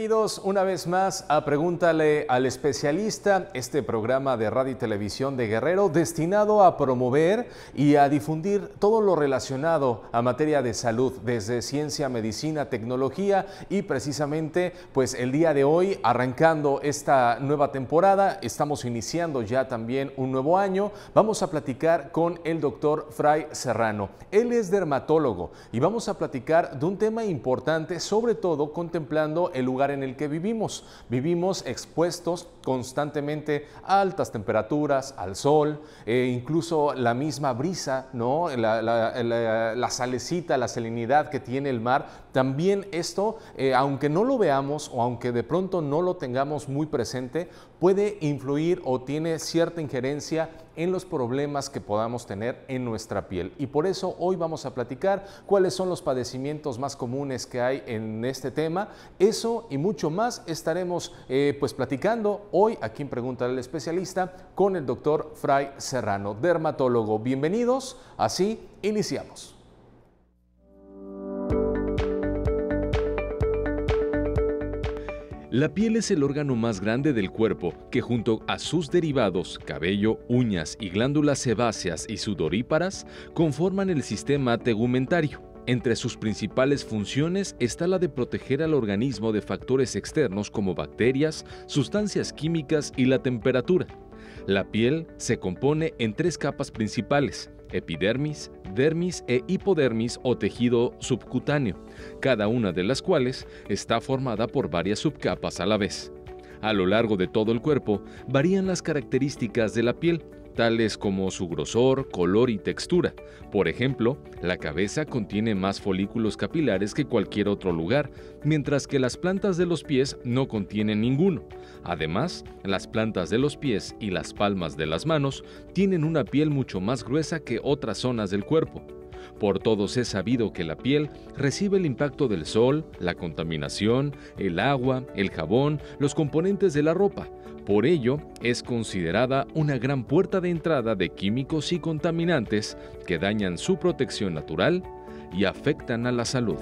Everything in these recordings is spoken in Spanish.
Bienvenidos una vez más a Pregúntale al especialista, este programa de radio y televisión de Guerrero destinado a promover y a difundir todo lo relacionado a materia de salud, desde ciencia, medicina, tecnología y precisamente pues el día de hoy arrancando esta nueva temporada, estamos iniciando ya también un nuevo año, vamos a platicar con el doctor Fray Serrano. Él es dermatólogo y vamos a platicar de un tema importante, sobre todo contemplando el lugar en el que vivimos. Vivimos expuestos constantemente a altas temperaturas, al sol, e incluso la misma brisa, ¿no? La, la, la salecita, la salinidad que tiene el mar también esto, eh, aunque no lo veamos o aunque de pronto no lo tengamos muy presente, puede influir o tiene cierta injerencia en los problemas que podamos tener en nuestra piel. Y por eso hoy vamos a platicar cuáles son los padecimientos más comunes que hay en este tema. Eso y mucho más estaremos eh, pues platicando hoy aquí en Pregunta del Especialista con el doctor Fray Serrano, dermatólogo. Bienvenidos, así iniciamos. La piel es el órgano más grande del cuerpo que junto a sus derivados, cabello, uñas y glándulas sebáceas y sudoríparas, conforman el sistema tegumentario. Entre sus principales funciones está la de proteger al organismo de factores externos como bacterias, sustancias químicas y la temperatura. La piel se compone en tres capas principales, epidermis, dermis e hipodermis o tejido subcutáneo, cada una de las cuales está formada por varias subcapas a la vez. A lo largo de todo el cuerpo varían las características de la piel, tales como su grosor, color y textura. Por ejemplo, la cabeza contiene más folículos capilares que cualquier otro lugar, mientras que las plantas de los pies no contienen ninguno. Además, las plantas de los pies y las palmas de las manos tienen una piel mucho más gruesa que otras zonas del cuerpo. Por todos es sabido que la piel recibe el impacto del sol, la contaminación, el agua, el jabón, los componentes de la ropa, por ello, es considerada una gran puerta de entrada de químicos y contaminantes que dañan su protección natural y afectan a la salud.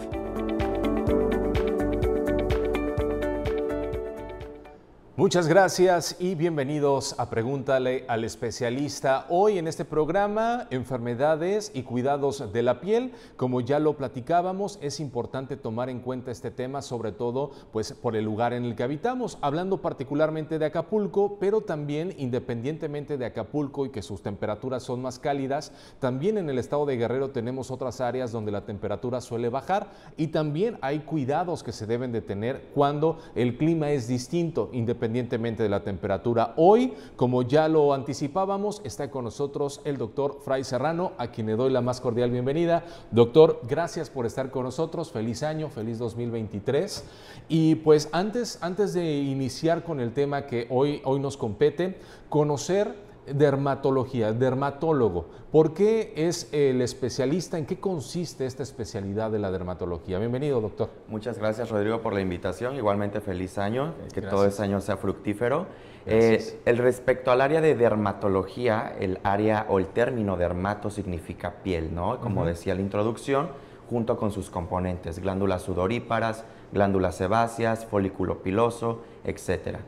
Muchas gracias y bienvenidos a Pregúntale al especialista. Hoy en este programa, enfermedades y cuidados de la piel. Como ya lo platicábamos, es importante tomar en cuenta este tema, sobre todo pues, por el lugar en el que habitamos, hablando particularmente de Acapulco, pero también independientemente de Acapulco y que sus temperaturas son más cálidas, también en el estado de Guerrero tenemos otras áreas donde la temperatura suele bajar y también hay cuidados que se deben de tener cuando el clima es distinto, independientemente independientemente de la temperatura. Hoy, como ya lo anticipábamos, está con nosotros el doctor Fray Serrano, a quien le doy la más cordial bienvenida. Doctor, gracias por estar con nosotros. Feliz año, feliz 2023. Y pues antes, antes de iniciar con el tema que hoy, hoy nos compete, conocer dermatología, dermatólogo. ¿Por qué es el especialista? ¿En qué consiste esta especialidad de la dermatología? Bienvenido, doctor. Muchas gracias, Rodrigo, por la invitación. Igualmente, feliz año, que todo ese año sea fructífero. Eh, el respecto al área de dermatología, el área o el término dermato significa piel, ¿no? Como decía la introducción, junto con sus componentes, glándulas sudoríparas, glándulas sebáceas, folículo piloso, etcétera.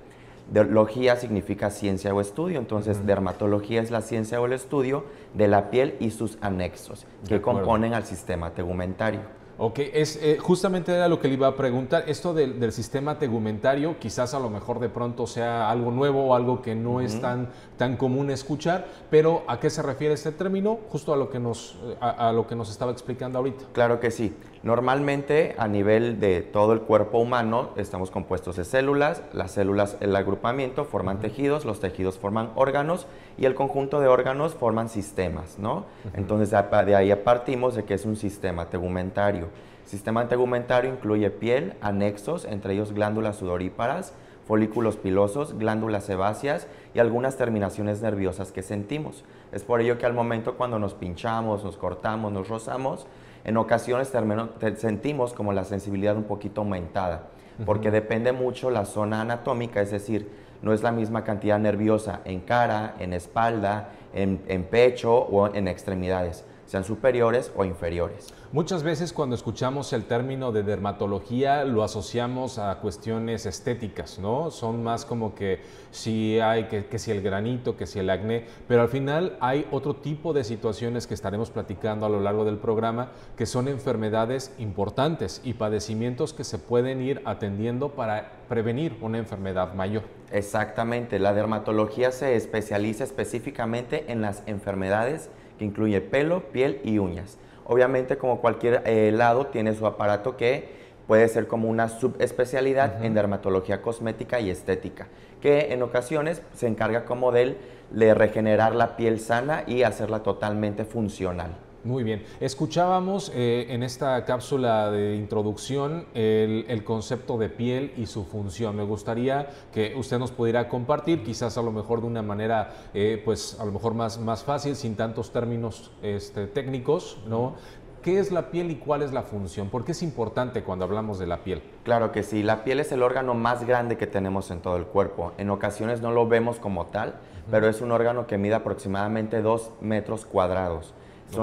Dermatología significa ciencia o estudio, entonces dermatología es la ciencia o el estudio de la piel y sus anexos que componen al sistema tegumentario. Ok, es, eh, justamente era lo que le iba a preguntar. Esto del, sistema tegumentario, quizás a lo mejor de pronto sea algo nuevo o algo que no es tan, tan común escuchar, pero ¿a qué se refiere este término? Justo a lo, que nos, a lo que nos estaba explicando ahorita. Claro que sí. Normalmente a nivel de todo el cuerpo humano estamos compuestos de células, las células, el agrupamiento forman tejidos, los tejidos forman órganos y el conjunto de órganos forman sistemas, ¿no? Entonces de ahí partimos de que es un sistema tegumentario. sistema tegumentario incluye piel, anexos, entre ellos glándulas sudoríparas, folículos pilosos, glándulas sebáceas y algunas terminaciones nerviosas que sentimos. Es por ello que al momento cuando nos pinchamos, nos cortamos, nos rozamos, en ocasiones sentimos como la sensibilidad un poquito aumentada, porque depende mucho la zona anatómica, es decir, no es la misma cantidad nerviosa en cara, en espalda, en, pecho o en extremidades sean superiores o inferiores. Muchas veces cuando escuchamos el término de dermatología lo asociamos a cuestiones estéticas, ¿no? Son más como que si hay, que, si el granito, que si el acné, pero al final hay otro tipo de situaciones que estaremos platicando a lo largo del programa que son enfermedades importantes y padecimientos que se pueden ir atendiendo para prevenir una enfermedad mayor. Exactamente, la dermatología se especializa específicamente en las enfermedades que incluye pelo, piel y uñas. Obviamente, como cualquier eh, lado, tiene su aparato que puede ser como una subespecialidad en dermatología cosmética y estética, que en ocasiones se encarga como del, de regenerar la piel sana y hacerla totalmente funcional. Muy bien. Escuchábamos eh, en esta cápsula de introducción el, concepto de piel y su función. Me gustaría que usted nos pudiera compartir, quizás a lo mejor de una manera, eh, pues a lo mejor más, fácil, sin tantos términos este, técnicos, ¿no? ¿Qué es la piel y cuál es la función? ¿Por qué es importante cuando hablamos de la piel? Claro que sí, la piel es el órgano más grande que tenemos en todo el cuerpo. En ocasiones no lo vemos como tal, pero es un órgano que mide aproximadamente 2 metros cuadrados.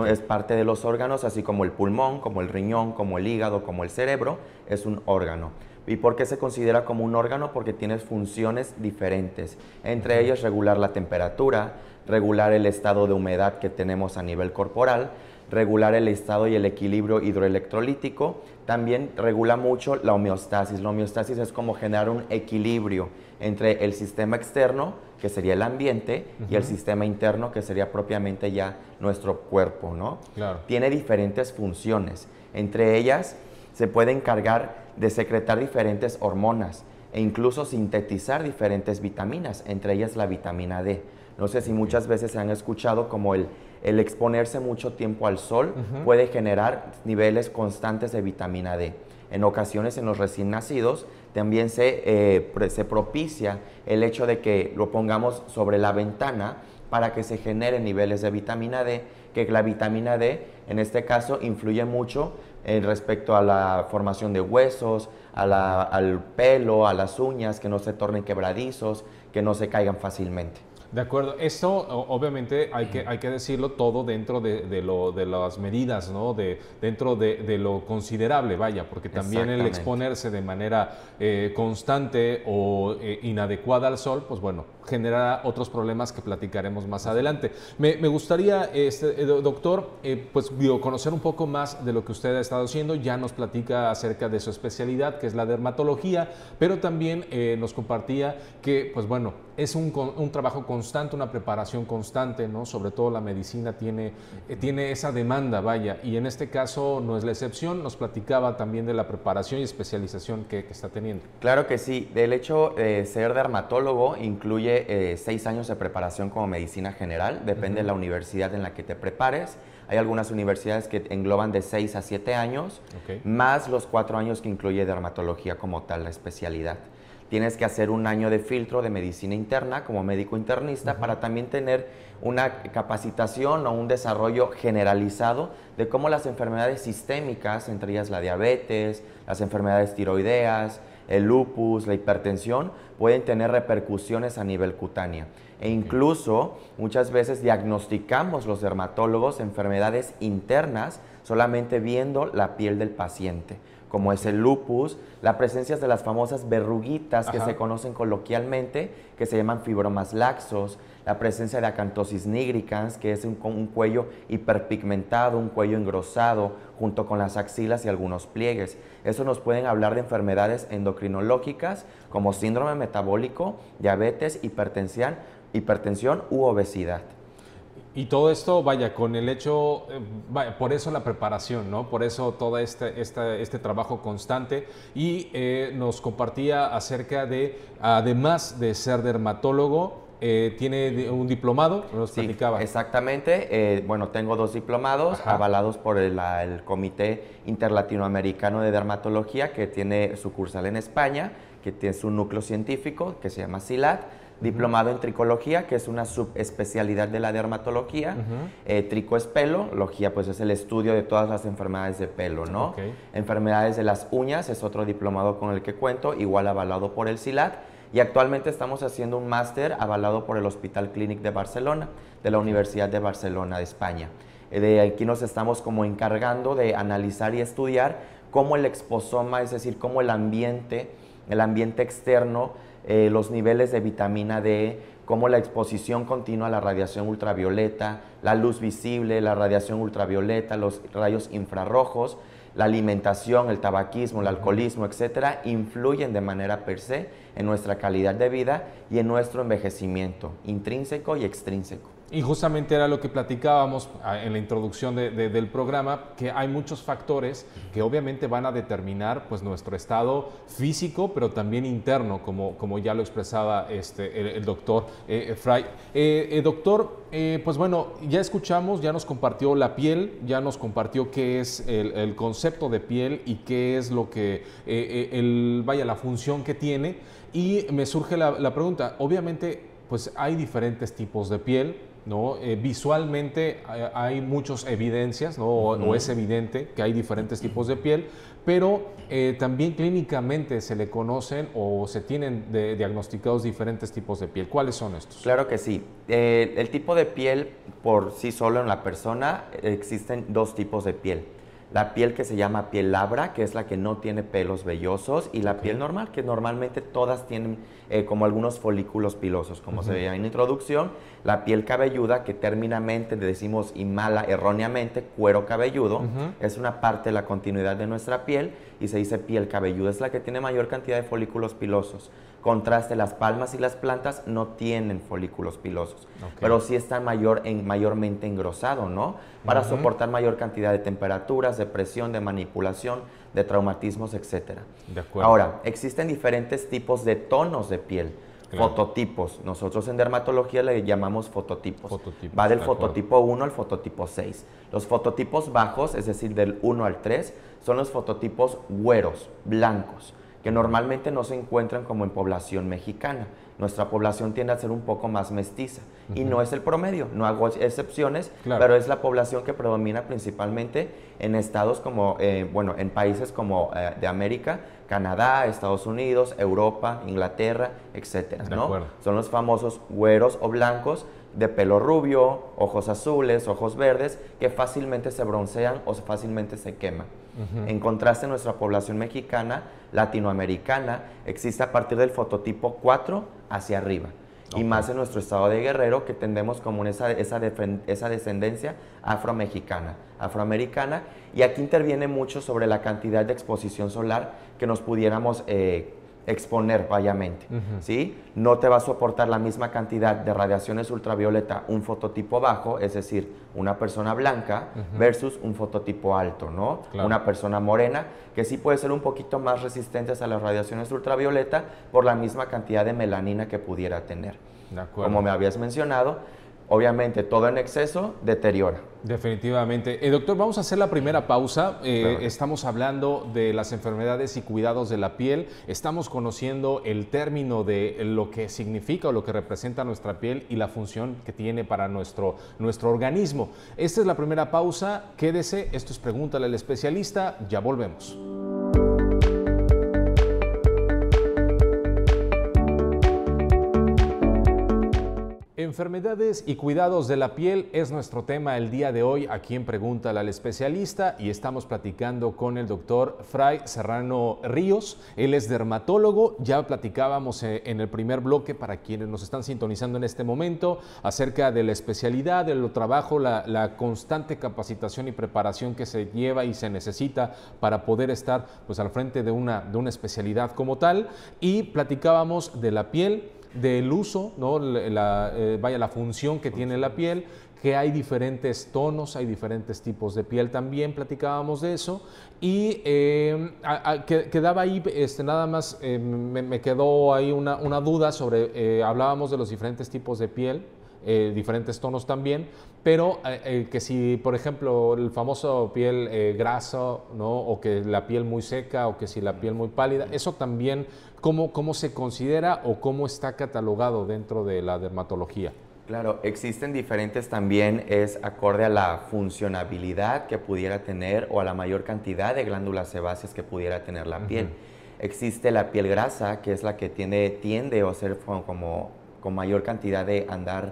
Es parte de los órganos, así como el pulmón, como el riñón, como el hígado, como el cerebro, es un órgano. ¿Y por qué se considera como un órgano? Porque tiene funciones diferentes. Entre ellas regular la temperatura, regular el estado de humedad que tenemos a nivel corporal, regular el estado y el equilibrio hidroelectrolítico, también regula mucho la homeostasis. La homeostasis es como generar un equilibrio entre el sistema externo, que sería el ambiente, y el sistema interno, que sería propiamente ya nuestro cuerpo, ¿no? Tiene diferentes funciones. Entre ellas, se puede encargar de secretar diferentes hormonas e incluso sintetizar diferentes vitaminas, entre ellas la vitamina D. No sé si muchas veces se han escuchado como el, el exponerse mucho tiempo al sol puede generar niveles constantes de vitamina D. En ocasiones en los recién nacidos también eh, se, propicia el hecho de que lo pongamos sobre la ventana para que se generen niveles de vitamina D, que la vitamina D en este caso influye mucho en respecto a la formación de huesos, al pelo, a las uñas, que no se tornen quebradizos, que no se caigan fácilmente. De acuerdo, esto obviamente hay que, hay que decirlo todo dentro de, lo, de las medidas, ¿no? De, dentro de, de lo considerable, vaya, porque también el exponerse de manera eh, constante o eh, inadecuada al sol, pues bueno, generará otros problemas que platicaremos más adelante. Me, gustaría, este, eh, doctor, pues conocer un poco más de lo que usted ha estado haciendo, ya nos platica acerca de su especialidad, que es la dermatología, pero también nos compartía que, pues bueno, es un, trabajo constante, una preparación constante, ¿no? Sobre todo la medicina tiene, eh, tiene esa demanda, vaya, y en este caso no es la excepción, nos platicaba también de la preparación y especialización que, está teniendo. Claro que sí, del hecho de ser dermatólogo incluye eh, seis años de preparación como medicina general, depende de la universidad en la que te prepares. Hay algunas universidades que engloban de seis a siete años, más los cuatro años que incluye dermatología como tal, la especialidad tienes que hacer un año de filtro de medicina interna como médico internista para también tener una capacitación o un desarrollo generalizado de cómo las enfermedades sistémicas, entre ellas la diabetes, las enfermedades tiroideas, el lupus, la hipertensión, pueden tener repercusiones a nivel cutánea. E incluso muchas veces diagnosticamos los dermatólogos enfermedades internas solamente viendo la piel del paciente como es el lupus, la presencia de las famosas verruguitas que se conocen coloquialmente, que se llaman fibromas laxos, la presencia de acantosis nigricans, que es un, cuello hiperpigmentado, un cuello engrosado, junto con las axilas y algunos pliegues. Eso nos pueden hablar de enfermedades endocrinológicas como síndrome metabólico, diabetes, hipertensión, hipertensión u obesidad. Y todo esto, vaya, con el hecho, eh, por eso la preparación, Por eso todo este, este, trabajo constante. Y eh, nos compartía acerca de, además de ser dermatólogo, eh, tiene un diplomado, nos sí, Exactamente, bueno, tengo dos diplomados avalados por el, Comité Interlatinoamericano de Dermatología, que tiene sucursal en España, que tiene su núcleo científico, que se llama CILAT diplomado en tricología, que es una subespecialidad de la dermatología. Eh, trico es pelo, logía pues es el estudio de todas las enfermedades de pelo, ¿no? Enfermedades de las uñas es otro diplomado con el que cuento, igual avalado por el CILAT. Y actualmente estamos haciendo un máster avalado por el Hospital Clínic de Barcelona, de la Universidad de Barcelona de España. Eh, de aquí nos estamos como encargando de analizar y estudiar cómo el exposoma, es decir, cómo el ambiente, el ambiente externo eh, los niveles de vitamina D, como la exposición continua a la radiación ultravioleta, la luz visible, la radiación ultravioleta, los rayos infrarrojos, la alimentación, el tabaquismo, el alcoholismo, etcétera, influyen de manera per se en nuestra calidad de vida y en nuestro envejecimiento intrínseco y extrínseco. Y justamente era lo que platicábamos ah, en la introducción del programa, que hay muchos factores que obviamente van a determinar pues, nuestro estado físico, pero también interno, como, como ya lo expresaba este, el, doctor eh, eh Fry. Eh, eh, doctor, pues bueno, ya escuchamos, ya nos compartió la piel, ya nos compartió qué es el, concepto de piel y qué es lo que, el, vaya, la función que tiene. Y me surge la, la pregunta, obviamente, pues hay diferentes tipos de piel ¿no? Eh, visualmente eh, hay muchas evidencias, ¿no? o, es evidente que hay diferentes tipos de piel, pero eh, también clínicamente se le conocen o se tienen diagnosticados diferentes tipos de piel. ¿Cuáles son estos? Claro que sí. el tipo de piel por sí solo en la persona, existen dos tipos de piel la piel que se llama piel labra, que es la que no tiene pelos vellosos, y la piel normal, que normalmente todas tienen eh, como algunos folículos pilosos, como se veía en la introducción, la piel cabelluda, que términamente decimos y mala erróneamente, cuero cabelludo, es una parte de la continuidad de nuestra piel y se dice piel cabelluda, es la que tiene mayor cantidad de folículos pilosos contraste, las palmas y las plantas no tienen folículos pilosos, pero sí están mayor en, mayormente engrosado, ¿no? Para soportar mayor cantidad de temperaturas, de presión, de manipulación, de traumatismos, etc. De Ahora, existen diferentes tipos de tonos de piel. Fototipos. Nosotros en dermatología le llamamos fototipos. Va del fototipo 1 al fototipo 6. Los fototipos bajos, es decir, del 1 al 3, son los fototipos güeros, blancos que normalmente no se encuentran como en población mexicana. Nuestra población tiende a ser un poco más mestiza y no es el promedio, no hago excepciones, pero es la población que predomina principalmente en estados como, eh, bueno, en países como eh, de América, Canadá, Estados Unidos, Europa, Inglaterra, etcétera, Son los famosos güeros o blancos de pelo rubio, ojos azules, ojos verdes, que fácilmente se broncean o fácilmente se queman. En contraste, nuestra población mexicana, latinoamericana, existe a partir del fototipo 4 hacia arriba. Y más en nuestro estado de Guerrero, que tendemos como esa, esa, esa descendencia afromexicana, afroamericana. Y aquí interviene mucho sobre la cantidad de exposición solar que nos pudiéramos eh, exponer vaya ¿sí? No te va a soportar la misma cantidad de radiaciones ultravioleta un fototipo bajo, es decir, una persona blanca versus un fototipo alto, ¿no? Una persona morena, que sí puede ser un poquito más resistente a las radiaciones ultravioleta por la misma cantidad de melanina que pudiera tener. Como me habías mencionado, obviamente todo en exceso deteriora. Definitivamente. Eh, doctor, vamos a hacer la primera pausa. Eh, estamos hablando de las enfermedades y cuidados de la piel. Estamos conociendo el término de lo que significa o lo que representa nuestra piel y la función que tiene para nuestro, nuestro organismo. Esta es la primera pausa. Quédese. Esto es Pregúntale al especialista. Ya volvemos. Enfermedades y cuidados de la piel es nuestro tema el día de hoy a en pregunta al especialista y estamos platicando con el doctor Fray Serrano Ríos. Él es dermatólogo, ya platicábamos eh, en el primer bloque para quienes nos están sintonizando en este momento acerca de la especialidad, del trabajo, la, la constante capacitación y preparación que se lleva y se necesita para poder estar pues al frente de una, de una especialidad como tal y platicábamos de la piel del uso, ¿no? La, eh, vaya, la función que tiene la piel, que hay diferentes tonos, hay diferentes tipos de piel también, platicábamos de eso, y em, quedaba ahí, este, nada más em, me, quedó ahí una, duda sobre, eh, hablábamos de los diferentes tipos de piel, eh, diferentes tonos también, pero que si, por ejemplo, el famoso piel grasa, ¿no? O que la piel muy seca, o que si la piel muy pálida, eso también ¿Cómo, se considera o cómo está catalogado dentro de la dermatología? Claro, existen diferentes también, es acorde a la funcionabilidad que pudiera tener o a la mayor cantidad de glándulas sebáceas que pudiera tener la piel. Existe la piel grasa, que es la que tiene, tiende o ser como, con mayor cantidad de andar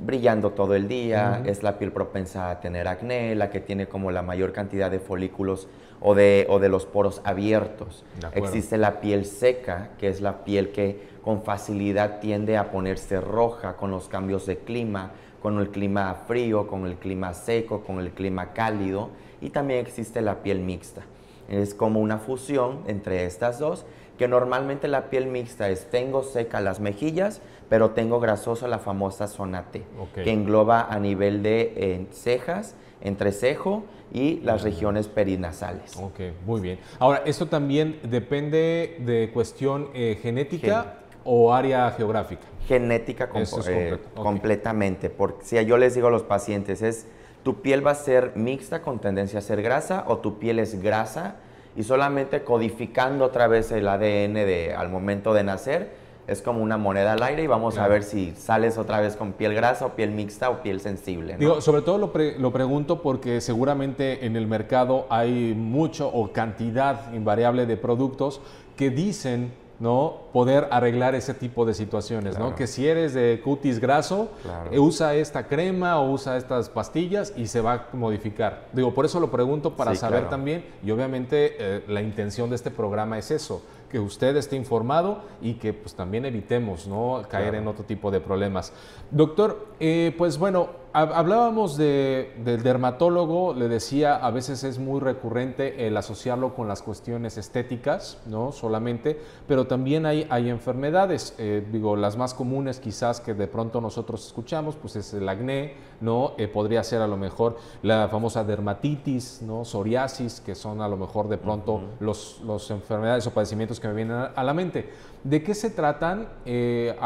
brillando todo el día, es la piel propensa a tener acné, la que tiene como la mayor cantidad de folículos o de, o de los poros abiertos. Existe la piel seca, que es la piel que con facilidad tiende a ponerse roja con los cambios de clima, con el clima frío, con el clima seco, con el clima cálido. Y también existe la piel mixta. Es como una fusión entre estas dos, que normalmente la piel mixta es tengo seca las mejillas, pero tengo grasoso la famosa zona T, que engloba a nivel de eh, cejas, entrecejo y las regiones perinasales. Ok, muy bien. Ahora, ¿esto también depende de cuestión eh, genética o área geográfica? Genética eh, completamente, porque si yo les digo a los pacientes es, tu piel va a ser mixta con tendencia a ser grasa o tu piel es grasa y solamente codificando otra vez el ADN al momento de nacer, es como una moneda al aire y vamos a ver si sales otra vez con piel grasa o piel mixta o piel sensible. Digo, sobre todo lo, lo, pregunto porque seguramente en el mercado hay mucho o cantidad invariable de productos que dicen ¿no? poder arreglar ese tipo de situaciones, ¿no? que si eres de cutis graso, eh, usa esta crema o usa estas pastillas y se va a modificar. Digo, por eso lo pregunto para saber también y obviamente eh, la intención de este programa es eso, que usted esté informado y que pues también evitemos ¿no? caer en otro tipo de problemas. Doctor, eh, pues bueno, Hablábamos del dermatólogo, le decía, a veces es muy recurrente el asociarlo con las cuestiones estéticas, ¿no? Solamente, pero también hay, hay enfermedades, eh, digo, las más comunes quizás que de pronto nosotros escuchamos, pues es el acné, ¿no? Eh, podría ser a lo mejor la famosa dermatitis, ¿no? Psoriasis, que son a lo mejor de pronto las los, los, enfermedades o padecimientos que me vienen a la mente. ¿De qué se tratan eh,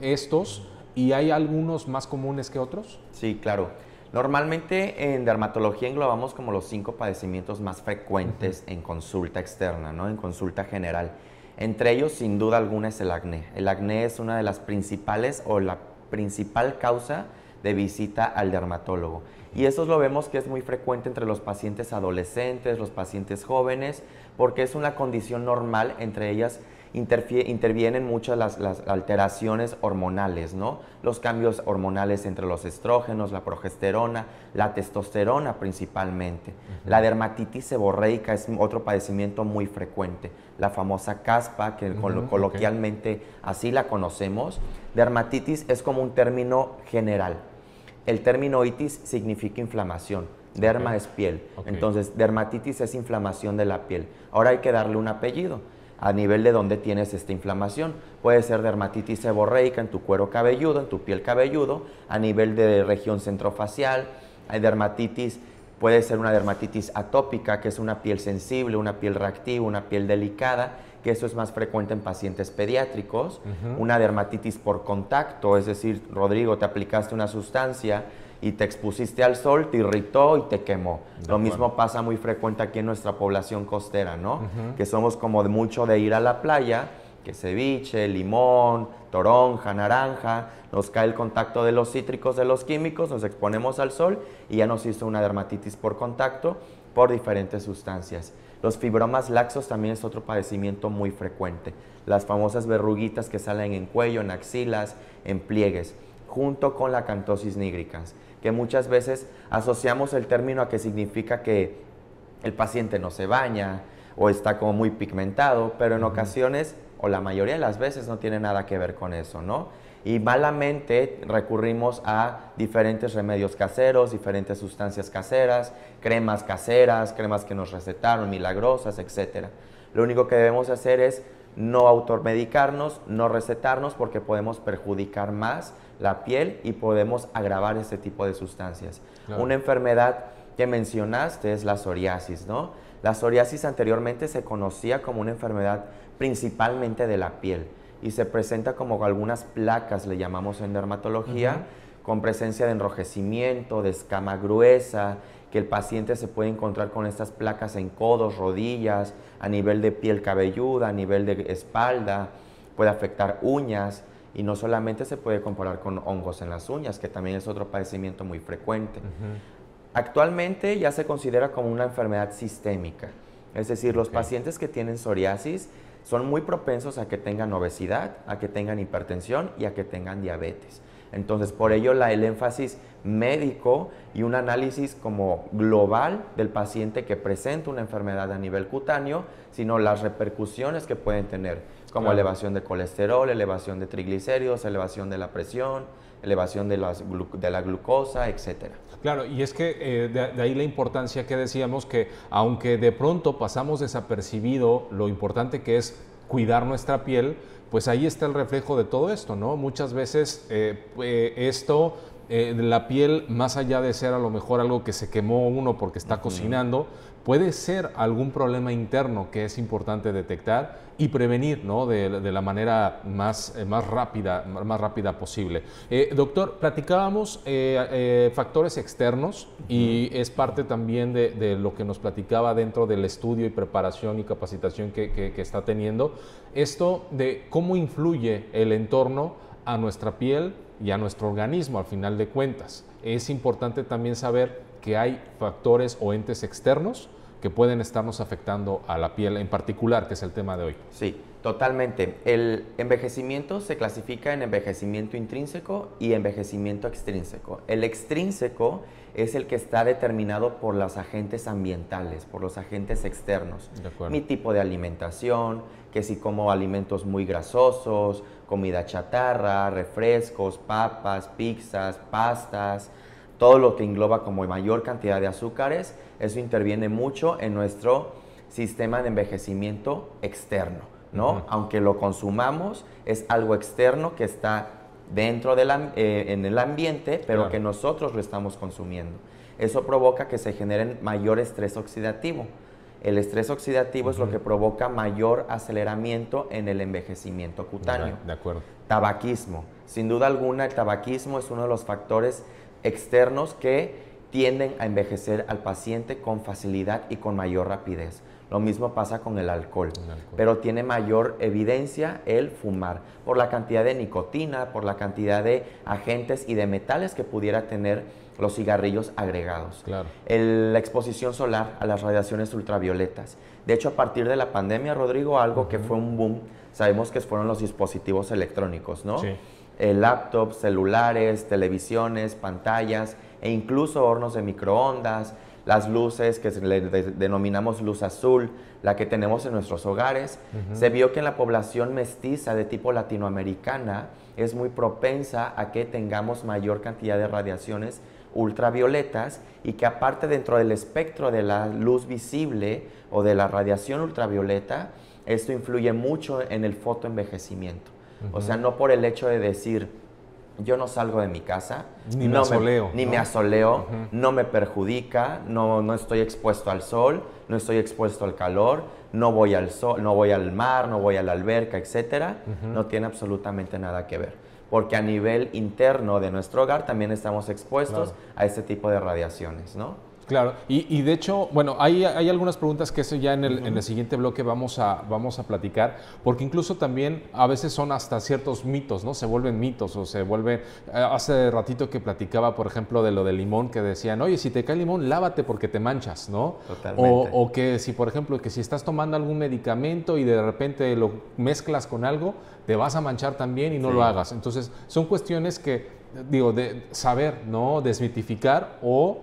estos? ¿Y hay algunos más comunes que otros? Sí, claro. Normalmente en dermatología englobamos como los cinco padecimientos más frecuentes en consulta externa, ¿no? En consulta general. Entre ellos, sin duda alguna, es el acné. El acné es una de las principales o la principal causa de visita al dermatólogo. Y eso lo vemos que es muy frecuente entre los pacientes adolescentes, los pacientes jóvenes, porque es una condición normal entre ellas intervienen muchas las, alteraciones hormonales, Los cambios hormonales entre los estrógenos, la progesterona, la testosterona principalmente. La dermatitis seborreica es otro padecimiento muy frecuente. La famosa caspa, que coloquialmente así la conocemos. Dermatitis es como un término general. El término itis significa inflamación. Derma es piel. Entonces, dermatitis es inflamación de la piel. Ahora hay que darle un apellido a nivel de donde tienes esta inflamación. Puede ser dermatitis seborreica en tu cuero cabelludo, en tu piel cabelludo, a nivel de región centrofacial, hay dermatitis, puede ser una dermatitis atópica, que es una piel sensible, una piel reactiva, una piel delicada, que eso es más frecuente en pacientes pediátricos. Una dermatitis por contacto, es decir, Rodrigo, te aplicaste una sustancia y te expusiste al sol, te irritó y te quemó. Lo mismo pasa muy frecuente aquí en nuestra población costera, ¿no? Que somos como de mucho de ir a la playa, que ceviche, limón, toronja, naranja, nos cae el contacto de los cítricos, de los químicos, nos exponemos al sol y ya nos hizo una dermatitis por contacto por diferentes sustancias. Los fibromas laxos también es otro padecimiento muy frecuente. Las famosas verruguitas que salen en cuello, en axilas, en pliegues, junto con la cantosis nigricans que muchas veces asociamos el término a que significa que el paciente no se baña o está como muy pigmentado, pero en ocasiones o la mayoría de las veces no tiene nada que ver con eso, ¿no? Y malamente recurrimos a diferentes remedios caseros, diferentes sustancias caseras, cremas caseras, cremas que nos recetaron, milagrosas, etc. Lo único que debemos hacer es no automedicarnos, no recetarnos porque podemos perjudicar más la piel y podemos agravar este tipo de sustancias. Una enfermedad que mencionaste es la psoriasis, ¿no? La psoriasis anteriormente se conocía como una enfermedad principalmente de la piel y se presenta como algunas placas, le llamamos en dermatología, con presencia de enrojecimiento, de escama gruesa, que el paciente se puede encontrar con estas placas en codos, rodillas, a nivel de piel cabelluda, a nivel de espalda, puede afectar uñas. Y no solamente se puede comparar con hongos en las uñas, que también es otro padecimiento muy frecuente. Actualmente ya se considera como una enfermedad sistémica. Es decir, los pacientes que tienen psoriasis son muy propensos a que tengan obesidad, a que tengan hipertensión y a que tengan diabetes. Entonces, por ello la, el énfasis médico y un análisis como global del paciente que presenta una enfermedad a nivel cutáneo, sino las repercusiones que pueden tener como elevación de colesterol, elevación de triglicéridos, elevación de la presión, elevación de, de la glucosa, etcétera. Claro, y es que eh, de, ahí la importancia que decíamos que aunque de pronto pasamos desapercibido lo importante que es cuidar nuestra piel, pues ahí está el reflejo de todo esto, ¿no? Muchas veces eh, eh, esto la piel, más allá de ser a lo mejor algo que se quemó uno porque está cocinando, puede ser algún problema interno que es importante detectar y prevenir de, la manera más, eh, más, rápida, más rápida posible. Eh, doctor, platicábamos eh, factores externos y es parte también de, lo que nos platicaba dentro del estudio y preparación y capacitación que está teniendo, esto de cómo influye el entorno a nuestra piel y a nuestro organismo al final de cuentas. Es importante también saber que hay factores o entes externos que pueden estarnos afectando a la piel en particular, que es el tema de hoy. Sí, totalmente. El envejecimiento se clasifica en envejecimiento intrínseco y envejecimiento extrínseco. El extrínseco es el que está determinado por los agentes ambientales, por los agentes externos. Mi tipo de alimentación, que si como alimentos muy grasosos, comida chatarra, refrescos, papas, pizzas, pastas, todo lo que engloba como mayor cantidad de azúcares eso interviene mucho en nuestro sistema de envejecimiento externo, ¿no? Aunque lo consumamos, es algo externo que está dentro del, eh, en el ambiente, pero que nosotros lo estamos consumiendo. Eso provoca que se generen mayor estrés oxidativo. El estrés oxidativo es lo que provoca mayor aceleramiento en el envejecimiento cutáneo. de acuerdo. Tabaquismo. Sin duda alguna, el tabaquismo es uno de los factores externos que tienden a envejecer al paciente con facilidad y con mayor rapidez. Lo mismo pasa con el alcohol, pero tiene mayor evidencia el fumar por la cantidad de nicotina, por la cantidad de agentes y de metales que pudiera tener los cigarrillos agregados. la exposición solar a las radiaciones ultravioletas. De hecho, a partir de la pandemia, Rodrigo, algo que fue un boom, sabemos que fueron los dispositivos electrónicos, ¿no? Sí. Eh, laptops, celulares, televisiones, pantallas, e incluso hornos de microondas, las luces que le denominamos luz azul, la que tenemos en nuestros hogares, se vio que en la población mestiza de tipo latinoamericana es muy propensa a que tengamos mayor cantidad de radiaciones ultravioletas y que aparte dentro del espectro de la luz visible o de la radiación ultravioleta, esto influye mucho en el fotoenvejecimiento. O sea, no por el hecho de decir, yo no salgo de mi casa. Ni me asoleo. ni ¿no? me no me perjudica, no, estoy expuesto al sol, no estoy expuesto al calor, no voy al sol, no voy al mar, no voy a la alberca, etcétera. No tiene absolutamente nada que ver. Porque a nivel interno de nuestro hogar también estamos expuestos a este tipo de radiaciones, ¿no? Claro, y, y de hecho, bueno, hay, hay, algunas preguntas que eso ya en el, siguiente bloque vamos a, vamos a platicar, porque incluso también a veces son hasta ciertos mitos, ¿no? Se vuelven mitos o se vuelven... Eh, hace ratito que platicaba, por ejemplo, de lo del limón, que decían, oye, si te cae limón, lávate porque te manchas, ¿no? Totalmente. O, que si, por ejemplo, que si estás tomando algún medicamento y de repente lo mezclas con algo, te vas a manchar también y no lo hagas. Entonces, son cuestiones que, digo, de saber, ¿no? Desmitificar o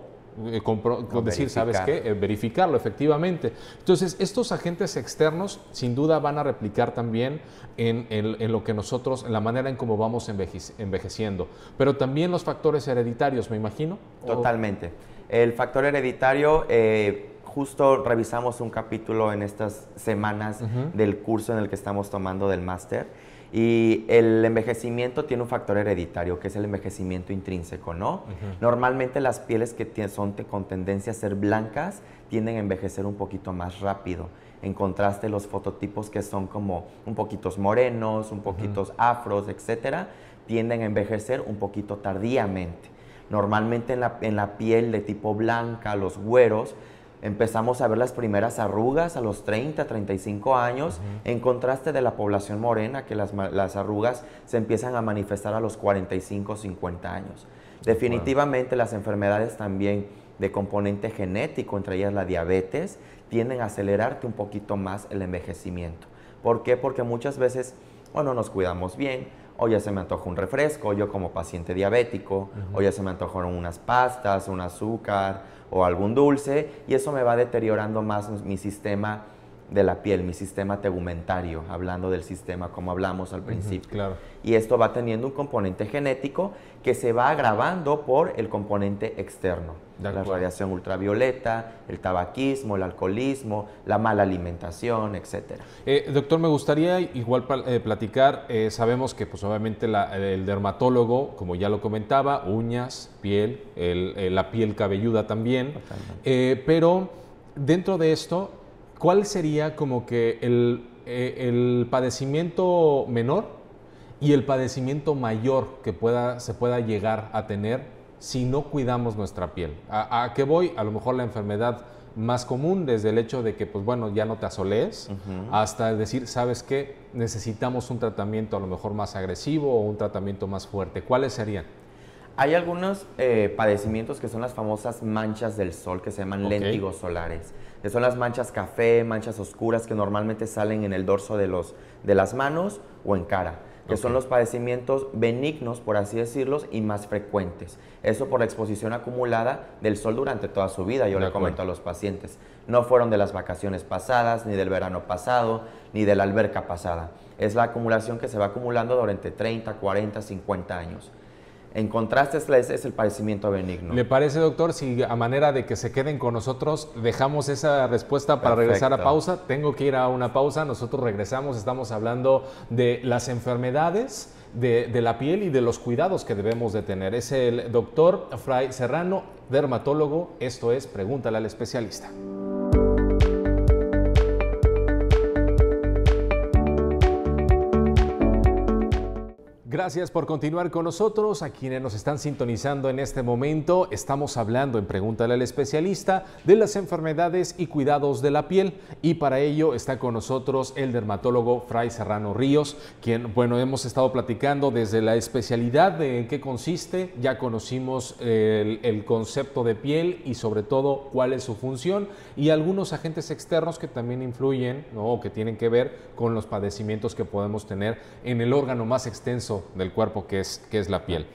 eh, decir, ¿sabes qué? Eh, verificarlo, efectivamente. Entonces, estos agentes externos sin duda van a replicar también en, lo que nosotros, en la manera en cómo vamos envejeciendo, pero también los factores hereditarios, me imagino. Totalmente. El factor hereditario... Eh, justo revisamos un capítulo en estas semanas del curso en el que estamos tomando del máster y el envejecimiento tiene un factor hereditario, que es el envejecimiento intrínseco, ¿no? Normalmente las pieles que son con tendencia a ser blancas tienden a envejecer un poquito más rápido. En contraste, los fototipos que son como un poquitos morenos, un poquitos afros, etcétera, tienden a envejecer un poquito tardíamente. Normalmente en la, en la piel de tipo blanca, los güeros, empezamos a ver las primeras arrugas a los 30, 35 años, en contraste de la población morena, que las, arrugas se empiezan a manifestar a los 45, 50 años. Definitivamente las enfermedades también de componente genético, entre ellas la diabetes, tienden a acelerarte un poquito más el envejecimiento. ¿Por qué? Porque muchas veces o no nos cuidamos bien, o ya se me antoja un refresco, yo como paciente diabético, o ya se me antojaron unas pastas, un azúcar, o algún dulce y eso me va deteriorando más mi sistema de la piel, mi sistema tegumentario, hablando del sistema como hablamos al principio. claro. Y esto va teniendo un componente genético que se va agravando por el componente externo. la radiación ultravioleta, el tabaquismo, el alcoholismo, la mala alimentación, etc. Eh, doctor, me gustaría igual eh, platicar, eh, sabemos que pues obviamente el dermatólogo, como ya lo comentaba, uñas, piel, la piel cabelluda también, pero dentro de esto ¿cuál sería como que eh, el, padecimiento menor y el padecimiento mayor que pueda, se pueda llegar a tener si no cuidamos nuestra piel? ¿A, qué voy? A lo mejor la enfermedad más común, desde el hecho de que, pues bueno, ya no te asolees, hasta decir, ¿sabes qué? Necesitamos un tratamiento a lo mejor más agresivo o un tratamiento más fuerte. ¿Cuáles serían? Hay algunos eh, padecimientos que son las famosas manchas del sol, que se llaman léntigos solares que son las manchas café, manchas oscuras que normalmente salen en el dorso de, las manos o en cara que son los padecimientos benignos, por así decirlos, y más frecuentes. Eso por la exposición acumulada del sol durante toda su vida, yo le comento a los pacientes. No fueron de las vacaciones pasadas, ni del verano pasado, ni de la alberca pasada. Es la acumulación que se va acumulando durante 30, 40, 50 años. En contraste, es, el padecimiento benigno. ¿Le parece, doctor, si a manera de que se queden con nosotros, dejamos esa respuesta para regresar a pausa? Tengo que ir a una pausa, nosotros regresamos, estamos hablando de las enfermedades. De, de, la piel y de los cuidados que debemos de tener. Es el doctor Fray Serrano, dermatólogo. Esto es Pregúntale al especialista. Gracias por continuar con nosotros. A quienes nos están sintonizando en este momento, estamos hablando en Pregúntale al especialista de las enfermedades y cuidados de la piel. Y para ello está con nosotros el dermatólogo Fray Serrano Ríos, quien, bueno, hemos estado platicando desde la especialidad de en qué consiste. Ya conocimos el, concepto de piel y, sobre todo, cuál es su función y algunos agentes externos que también influyen o que tienen que ver con los padecimientos que podemos tener en el órgano más extenso del cuerpo que es, que es la piel.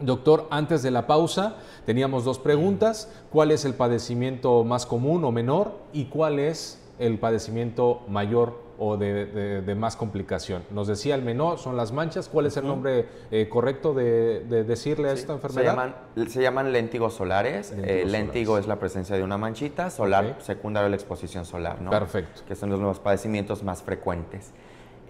Doctor, antes de la pausa teníamos dos preguntas. ¿Cuál es el padecimiento más común o menor y cuál es el padecimiento mayor o de, más complicación? Nos decía el menor, son las manchas. ¿Cuál es el nombre eh, correcto de, decirle a esta enfermedad? Se llaman, se lentigos solares. el eh, lentigo es la presencia de una manchita, solar secundario a la exposición solar, ¿no? Perfecto. Que son los nuevos padecimientos más frecuentes.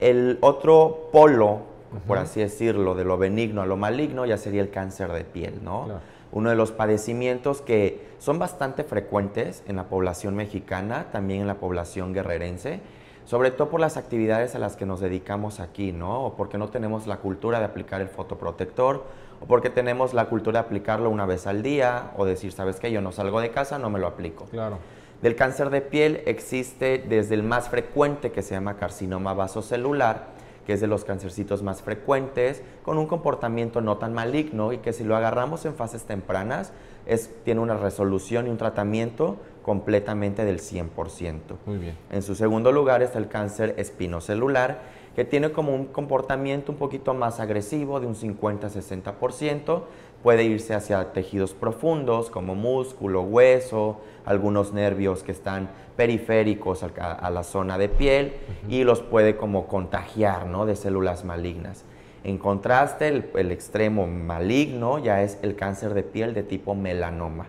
El otro polo por así decirlo, de lo benigno a lo maligno, ya sería el cáncer de piel, ¿no? Uno de los padecimientos que son bastante frecuentes en la población mexicana, también en la población guerrerense, sobre todo por las actividades a las que nos dedicamos aquí, ¿no? O porque no tenemos la cultura de aplicar el fotoprotector, o porque tenemos la cultura de aplicarlo una vez al día, o decir, ¿sabes qué? Yo no salgo de casa, no me lo aplico. Claro. Del cáncer de piel existe desde el más frecuente que se llama carcinoma vasocelular, que es de los cancercitos más frecuentes, con un comportamiento no tan maligno y que si lo agarramos en fases tempranas, es, tiene una resolución y un tratamiento completamente del 100%. En su segundo lugar está el cáncer espinocelular, que tiene como un comportamiento un poquito más agresivo, de un 50-60%, Puede irse hacia tejidos profundos como músculo, hueso, algunos nervios que están periféricos a, la zona de piel y los puede como contagiar de células malignas. En contraste, el, el, extremo maligno ya es el cáncer de piel de tipo melanoma.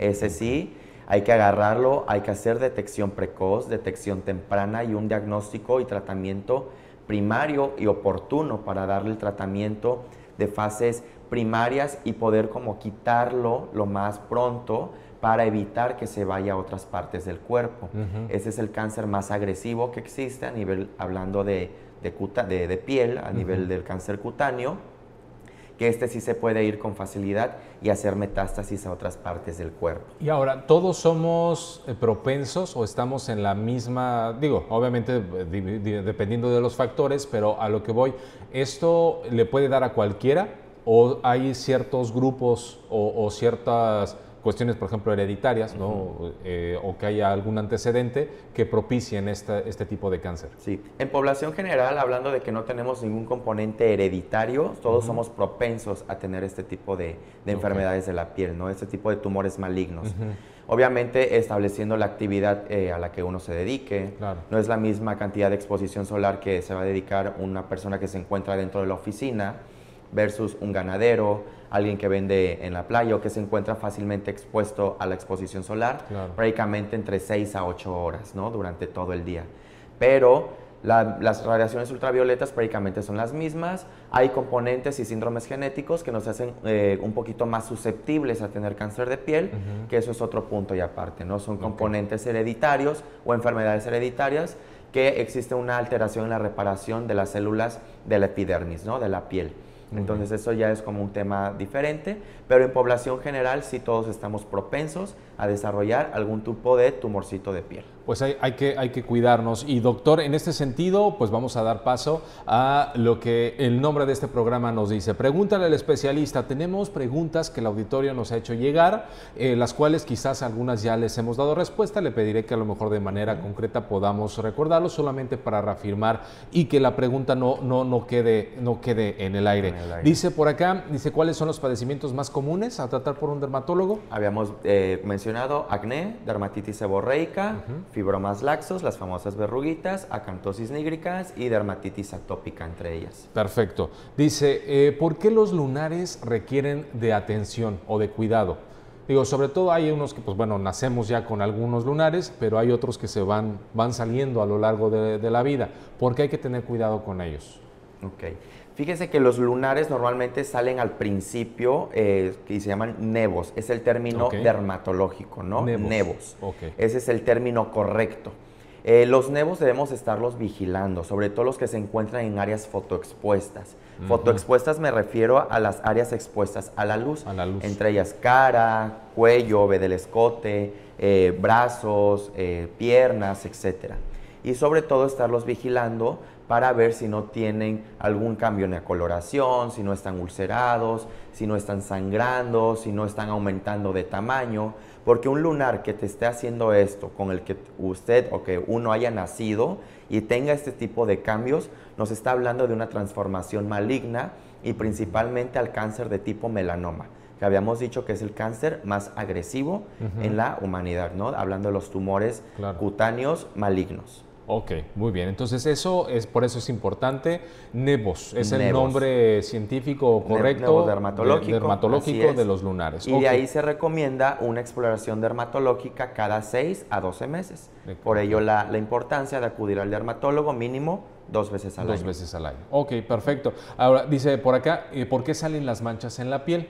Ese sí, hay que agarrarlo, hay que hacer detección precoz, detección temprana y un diagnóstico y tratamiento primario y oportuno para darle el tratamiento de fases primarias y poder como quitarlo lo más pronto para evitar que se vaya a otras partes del cuerpo. Ese es el cáncer más agresivo que existe a nivel, hablando de, de, piel, a nivel del cáncer cutáneo, que este sí se puede ir con facilidad y hacer metástasis a otras partes del cuerpo. Y ahora, ¿todos somos eh, propensos o estamos en la misma, digo, obviamente eh, dependiendo de los factores, pero a lo que voy, ¿esto le puede dar a cualquiera? o hay ciertos grupos o, ciertas cuestiones, por ejemplo, hereditarias, ¿no? Eh, o que haya algún antecedente que propicien este tipo de cáncer. Sí, en población general, hablando de que no tenemos ningún componente hereditario, todos somos propensos a tener este tipo de, de enfermedades de la piel, ¿no? Este tipo de tumores malignos. Obviamente estableciendo la actividad eh, a la que uno se dedique. No es la misma cantidad de exposición solar que se va a dedicar una persona que se encuentra dentro de la oficina versus un ganadero, alguien que vende en la playa o que se encuentra fácilmente expuesto a la exposición solar, prácticamente entre 6 a 8 horas ¿no? durante todo el día. Pero las radiaciones ultravioletas prácticamente son las mismas. Hay componentes y síndromes genéticos que nos hacen eh, un poquito más susceptibles a tener cáncer de piel, que eso es otro punto y aparte, ¿no? Son componentes hereditarios o enfermedades hereditarias que existe una alteración en la reparación de las células de la epidermis, ¿no? De la piel. Entonces eso ya es como un tema diferente, pero en población general sí todos estamos propensos a desarrollar algún tipo de tumorcito de piel pues hay, que, hay que cuidarnos. Y doctor, en este sentido, pues vamos a dar paso a lo que el nombre de este programa nos dice. Pregúntale al especialista. Tenemos preguntas que el auditorio nos ha hecho llegar, eh, las cuales quizás algunas ya les hemos dado respuesta. Le pediré que a lo mejor de manera concreta podamos recordarlo solamente para reafirmar y que la pregunta no, no, no, quede, no quede en el aire. Dice por acá, dice, ¿cuáles son los padecimientos más comunes a tratar por un dermatólogo? Habíamos eh, mencionado acné, dermatitis seborreica, fibromas laxos, las famosas verruguitas, acantosis nígricas y dermatitis atópica entre ellas. Perfecto. Dice, eh, ¿por qué los lunares requieren de atención o de cuidado? Digo, sobre todo hay unos que, pues bueno, nacemos ya con algunos lunares, pero hay otros que se van, van saliendo a lo largo de, de la vida. ¿Por qué hay que tener cuidado con ellos? Ok. Fíjense que los lunares normalmente salen al principio eh, y se llaman nevos. Es el término dermatológico, ¿no? Nevos. Ese es el término correcto. Eh, los nevos debemos estarlos vigilando, sobre todo los que se encuentran en áreas fotoexpuestas. Fotoexpuestas me refiero a las áreas expuestas a la luz. Entre ellas cara, cuello, ve del escote, eh, brazos, piernas, etc. Y sobre todo estarlos vigilando para ver si no tienen algún cambio en la coloración, si no están ulcerados, si no están sangrando, si no están aumentando de tamaño, porque un lunar que te esté haciendo esto, con el que usted o que uno haya nacido y tenga este tipo de cambios, nos está hablando de una transformación maligna y principalmente al cáncer de tipo melanoma que habíamos dicho que es el cáncer más agresivo en la humanidad, ¿no? Hablando de los tumores cutáneos malignos. Ok, muy bien. Entonces eso es por eso es importante. NEBOS es el nombre científico correcto. dermatológico. De, dermatológico de los lunares. Y de ahí se recomienda una exploración dermatológica cada 6 a 12 meses. Por ello la, importancia de acudir al dermatólogo mínimo Dos veces al año. Dos veces al año. Ok, perfecto. Ahora, dice por acá, eh, ¿por qué salen las manchas en la piel?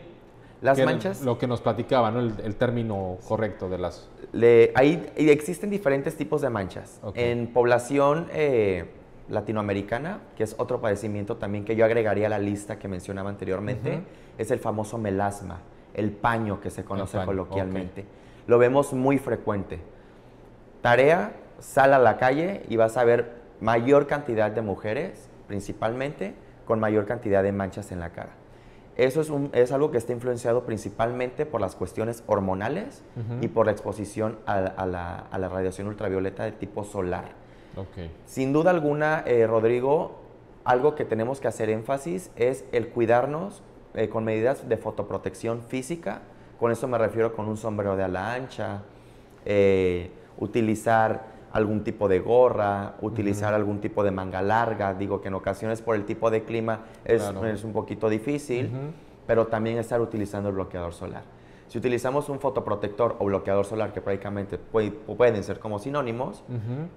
Las manchas. Lo que nos platicaban, El, el, término correcto de las existen diferentes tipos de manchas. En población eh, latinoamericana, que es otro padecimiento también que yo agregaría a la lista que mencionaba anteriormente, es el famoso melasma, el paño que se conoce coloquialmente. Lo vemos muy frecuente. Tarea, sal a la calle y vas a ver mayor cantidad de mujeres, principalmente, con mayor cantidad de manchas en la cara. Eso es, un, algo que está influenciado principalmente por las cuestiones hormonales y por la exposición a, la, radiación ultravioleta de tipo solar. Sin duda alguna, eh, Rodrigo, algo que tenemos que hacer énfasis es el cuidarnos eh, con medidas de fotoprotección física. Con eso me refiero con un sombrero de ala ancha, eh, utilizar algún tipo de gorra, utilizar algún tipo de manga larga. Digo que en ocasiones por el tipo de clima es, un poquito difícil, pero también estar utilizando el bloqueador solar. Si utilizamos un fotoprotector o bloqueador solar, que prácticamente pueden ser como sinónimos,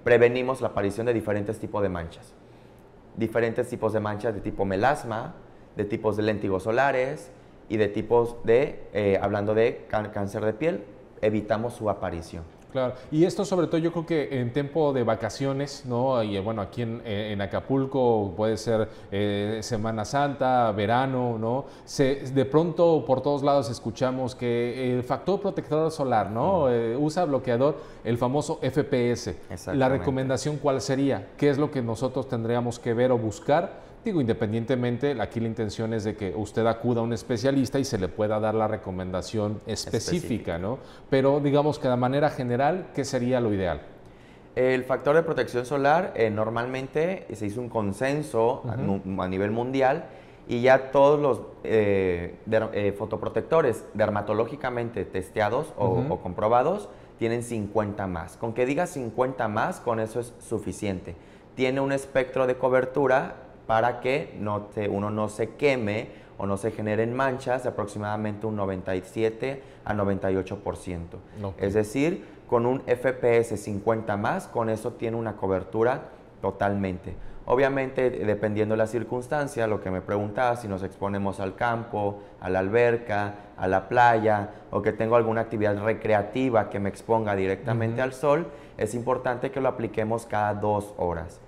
prevenimos la aparición de diferentes tipos de manchas. Diferentes tipos de manchas de tipo melasma, de tipos de lentigos solares y de tipos de, eh, hablando de cáncer de piel, evitamos su aparición. Claro, y esto sobre todo yo creo que en tiempo de vacaciones, ¿no? Y eh, bueno, aquí eh, en, Acapulco puede ser eh, Semana Santa, verano, ¿no? Se, de pronto por todos lados escuchamos que el factor protector solar, ¿no? Mm. usa bloqueador, el famoso FPS. La recomendación cuál sería, qué es lo que nosotros tendríamos que ver o buscar Digo, independientemente, aquí la intención es de que usted acuda a un especialista y se le pueda dar la recomendación específica, ¿no? Pero digamos que de manera general, ¿qué sería lo ideal? El factor de protección solar eh, normalmente se hizo un consenso a, nivel mundial y ya todos los eh, eh, fotoprotectores dermatológicamente testeados o, o, comprobados tienen 50 más. Con que diga 50 más, con eso es suficiente. Tiene un espectro de cobertura para que uno no se queme o no se generen manchas de aproximadamente un 97 a 98%. Es decir, con un FPS 50 más, con eso tiene una cobertura totalmente. Obviamente, dependiendo de la circunstancia, lo que me preguntaba, si nos exponemos al campo, a la alberca, a la playa, o que tengo alguna actividad recreativa que me exponga directamente al sol, es importante que lo apliquemos cada dos horas.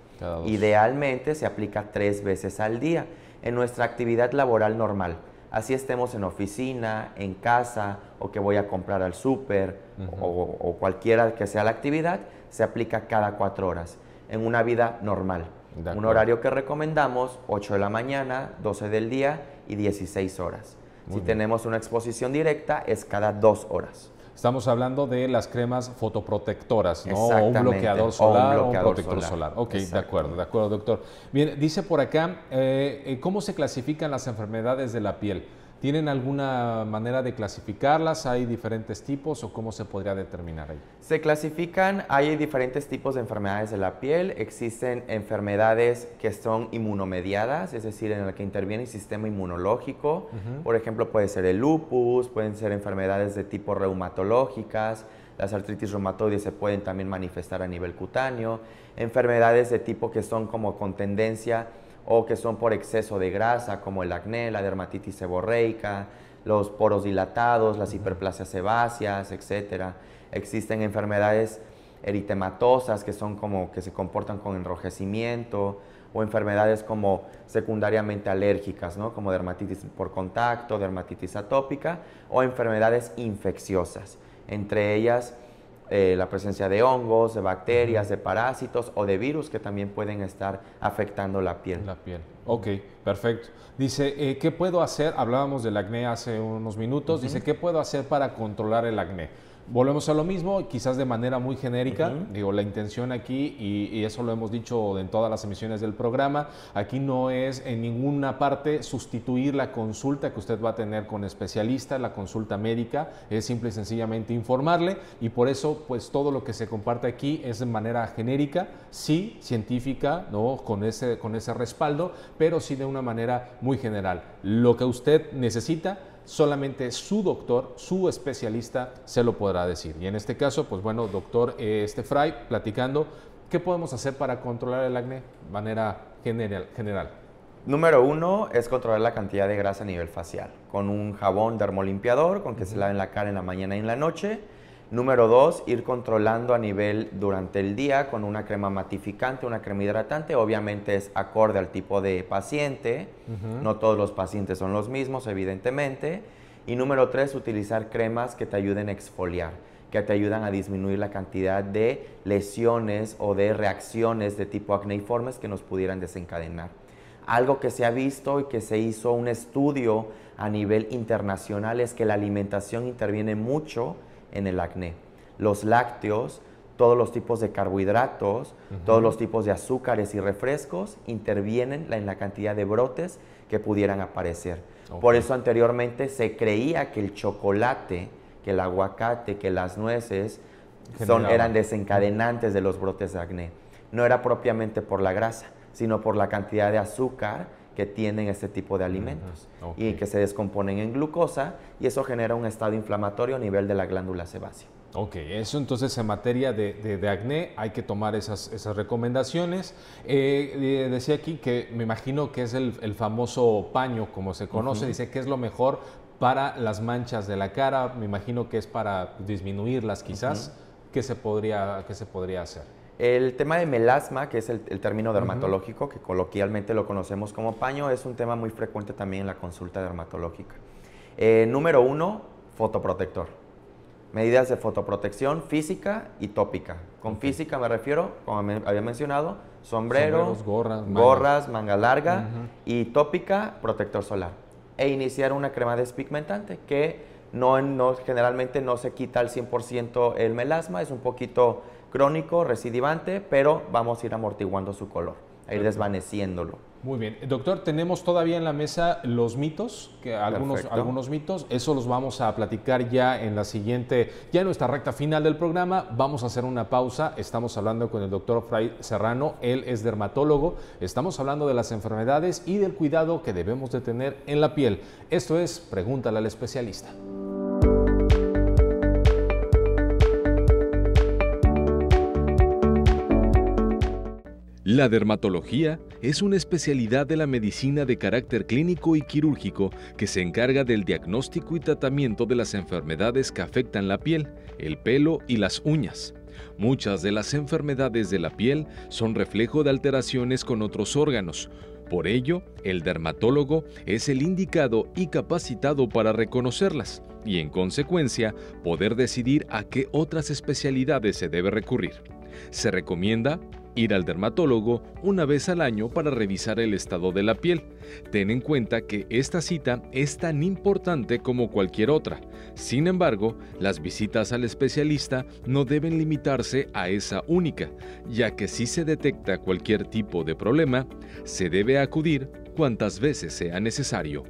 Idealmente se aplica tres veces al día en nuestra actividad laboral normal. Así estemos en oficina, en casa o que voy a comprar al súper o, cualquiera que sea la actividad, se aplica cada cuatro horas en una vida normal. Un horario que recomendamos, 8 de la mañana, 12 del día y 16 horas. si tenemos una exposición directa, es cada dos horas. Estamos hablando de las cremas fotoprotectoras, ¿no? O un bloqueador solar o un, protector solar. Okay, Ok, de acuerdo, de acuerdo, doctor. Bien, dice por acá, eh, eh ¿cómo se clasifican las enfermedades de la piel? ¿Tienen alguna manera de clasificarlas? ¿Hay diferentes tipos o cómo se podría determinar ahí? Se clasifican, hay diferentes tipos de enfermedades de la piel. Existen enfermedades que son inmunomediadas, es decir, en las que interviene el sistema inmunológico. Por ejemplo, puede ser el lupus, pueden ser enfermedades de tipo reumatológicas, las artritis reumatoides se pueden también manifestar a nivel cutáneo, enfermedades de tipo que son como con tendencia o que son por exceso de grasa, como el acné, la dermatitis seborreica, los poros dilatados, las hiperplasias sebáceas, etc. Existen enfermedades eritematosas que son como que se comportan con enrojecimiento o enfermedades como secundariamente alérgicas, ¿no? como dermatitis por contacto, dermatitis atópica o enfermedades infecciosas. Entre ellas eh, la presencia de hongos, de bacterias, de parásitos o de virus que también pueden estar afectando la piel. La piel. Ok, perfecto. Dice, eh, ¿qué puedo hacer? Hablábamos del acné hace unos minutos. Dice, ¿qué puedo hacer para controlar el acné? Volvemos a lo mismo, quizás de manera muy genérica. Digo, la intención aquí, y, eso lo hemos dicho en todas las emisiones del programa, aquí no es en ninguna parte sustituir la consulta que usted va a tener con especialista, la consulta médica, es simple y sencillamente informarle, y por eso, pues todo lo que se comparte aquí es de manera genérica, sí, científica, ¿no? Con ese, con ese respaldo, pero sí de una manera muy general. Lo que usted necesita solamente su doctor, su especialista, se lo podrá decir. Y en este caso, pues bueno, doctor eh, este platicando, ¿qué podemos hacer para controlar el acné de manera general? Número uno es controlar la cantidad de grasa a nivel facial, con un jabón dermolimpiador, con que se lave la cara en la mañana y en la noche Número dos, ir controlando a nivel durante el día con una crema matificante, una crema hidratante. Obviamente es acorde al tipo de paciente. No todos los pacientes son los mismos, evidentemente. Y número tres, utilizar cremas que te ayuden a exfoliar, que te ayudan a disminuir la cantidad de lesiones o de reacciones de tipo acneiformes que nos pudieran desencadenar. Algo que se ha visto y que se hizo un estudio a nivel internacional es que la alimentación interviene mucho en el acné. Los lácteos, todos los tipos de carbohidratos, todos los tipos de azúcares y refrescos intervienen en la cantidad de brotes que pudieran aparecer. Por eso anteriormente se creía que el chocolate, que el aguacate, que las nueces eran desencadenantes de los brotes de acné. No era propiamente por la grasa, sino por la cantidad de azúcar que tienen este tipo de alimentos y que se descomponen en glucosa y eso genera un estado inflamatorio a nivel de la glándula sebácea. Ok, eso entonces en materia de, acné hay que tomar esas, recomendaciones. Eh, eh, decía aquí que me imagino que es el, famoso paño, como se conoce, dice que es lo mejor para las manchas de la cara, me imagino que es para disminuirlas quizás. se podría, qué se podría hacer? El tema de melasma, que es el, término dermatológico, que coloquialmente lo conocemos como paño, es un tema muy frecuente también en la consulta dermatológica. Eh, número uno, fotoprotector. Medidas de fotoprotección física y tópica. Con física me refiero, como había mencionado, sombrero, Sombreros, gorras, manga. larga y tópica, protector solar. E iniciar una crema despigmentante que generalmente no se quita al 100% el melasma, es un poquito crónico, recidivante, pero vamos a ir amortiguando su color, a ir desvaneciéndolo. Muy bien. Doctor, tenemos todavía en la mesa los mitos, algunos, algunos mitos. Eso los vamos a platicar ya en la siguiente, ya en nuestra recta final del programa. Vamos a hacer una pausa. Estamos hablando con el doctor Fray Serrano. Él es dermatólogo. Estamos hablando de las enfermedades y del cuidado que debemos de tener en la piel. Esto es Pregúntale al especialista. La dermatología es una especialidad de la medicina de carácter clínico y quirúrgico que se encarga del diagnóstico y tratamiento de las enfermedades que afectan la piel, el pelo y las uñas. Muchas de las enfermedades de la piel son reflejo de alteraciones con otros órganos. Por ello, el dermatólogo es el indicado y capacitado para reconocerlas y, en consecuencia, poder decidir a qué otras especialidades se debe recurrir. Se recomienda ir al dermatólogo una vez al año para revisar el estado de la piel. Ten en cuenta que esta cita es tan importante como cualquier otra. Sin embargo, las visitas al especialista no deben limitarse a esa única, ya que si se detecta cualquier tipo de problema, se debe acudir cuantas veces sea necesario.